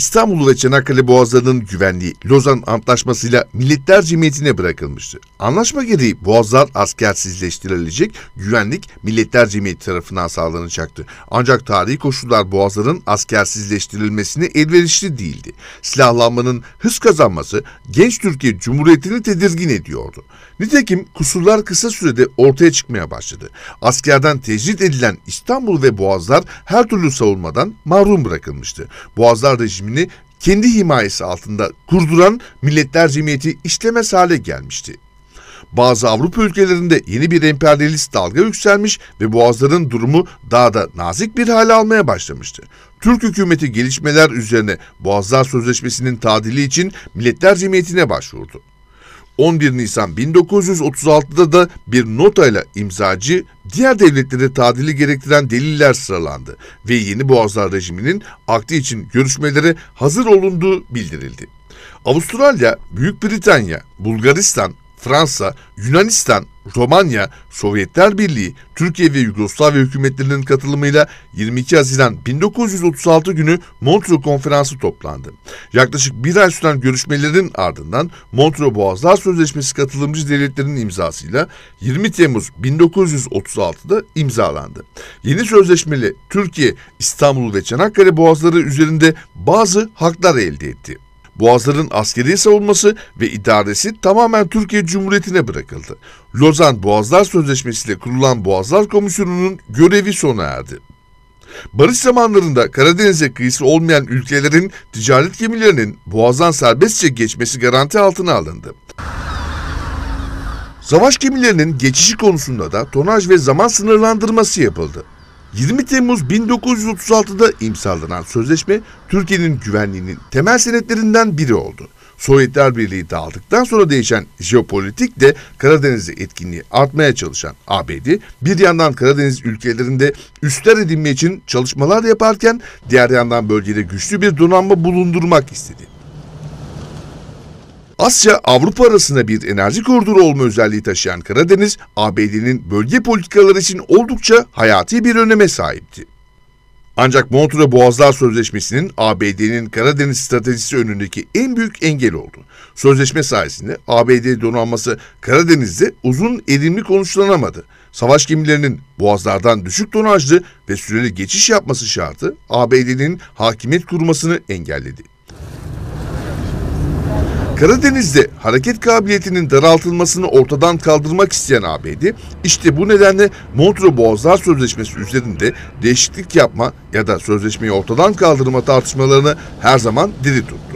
İstanbul ve Çanakkale Boğazları'nın güvenliği Lozan Antlaşması'yla Milletler Cemiyeti'ne bırakılmıştı. Anlaşma gereği boğazlar askersizleştirilecek, güvenlik Milletler Cemiyeti tarafından sağlanacaktı. Ancak tarihi koşullar boğazların askersizleştirilmesini elverişli değildi. Silahlanmanın hız kazanması genç Türkiye Cumhuriyeti'ni tedirgin ediyordu. Nitekim kusurlar kısa sürede ortaya çıkmaya başladı. Askerden tecrit edilen İstanbul ve boğazlar her türlü savunmadan mahrum bırakılmıştı. Boğazlar rejimi sistemini kendi himayesi altında kurduran milletler cemiyeti işlemez hale gelmişti. Bazı Avrupa ülkelerinde yeni bir emperyalist dalga yükselmiş ve boğazların durumu daha da nazik bir hale almaya başlamıştı. Türk hükümeti gelişmeler üzerine Boğazlar Sözleşmesi'nin tadili için Milletler Cemiyeti'ne başvurdu. 11 Nisan 1936'da da bir notayla imzacı diğer devletlere tadili gerektiren deliller sıralandı ve yeni Boğazlar rejiminin akdi için görüşmelere hazır olunduğu bildirildi. Avustralya, Büyük Britanya, Bulgaristan, Fransa, Yunanistan, Romanya, Sovyetler Birliği, Türkiye ve Yugoslavya hükümetlerinin katılımıyla 22 Haziran 1936 günü Montreux Konferansı toplandı. Yaklaşık bir ay süren görüşmelerin ardından Montreux Boğazlar Sözleşmesi katılımcı devletlerinin imzasıyla 20 Temmuz 1936'da imzalandı. Yeni sözleşmeli Türkiye, İstanbul ve Çanakkale Boğazları üzerinde bazı haklar elde etti. Boğazların askeri savunması ve idaresi tamamen Türkiye Cumhuriyeti'ne bırakıldı. Lozan Boğazlar Sözleşmesi ile kurulan Boğazlar Komisyonu'nun görevi sona erdi. Barış zamanlarında Karadeniz'e kıyısı olmayan ülkelerin ticaret gemilerinin boğazdan serbestçe geçmesi garanti altına alındı. Savaş gemilerinin geçişi konusunda da tonaj ve zaman sınırlandırması yapıldı. 20 Temmuz 1936'da imzalanan sözleşme Türkiye'nin güvenliğinin temel senetlerinden biri oldu. Sovyetler Birliği dağıldıktan sonra değişen jeopolitik de Karadeniz'e etkinliği artmaya çalışan ABD bir yandan Karadeniz ülkelerinde üstler edinme için çalışmalar yaparken diğer yandan bölgede güçlü bir donanma bulundurmak istedi. Asya Avrupa arasında bir enerji koridoru olma özelliği taşıyan Karadeniz, ABD'nin bölge politikaları için oldukça hayati bir öneme sahipti. Ancak Montre Boğazlar Sözleşmesi'nin ABD'nin Karadeniz stratejisi önündeki en büyük engel oldu. Sözleşme sayesinde ABD donanması Karadeniz'de uzun erimli konuşlanamadı. Savaş gemilerinin boğazlardan düşük tonajlı ve süreli geçiş yapması şartı ABD'nin hakimiyet kurmasını engelledi. Karadeniz'de hareket kabiliyetinin daraltılmasını ortadan kaldırmak isteyen ABD, işte bu nedenle Montreux Boğazlar Sözleşmesi üzerinde değişiklik yapma ya da sözleşmeyi ortadan kaldırma tartışmalarını her zaman diri tuttu.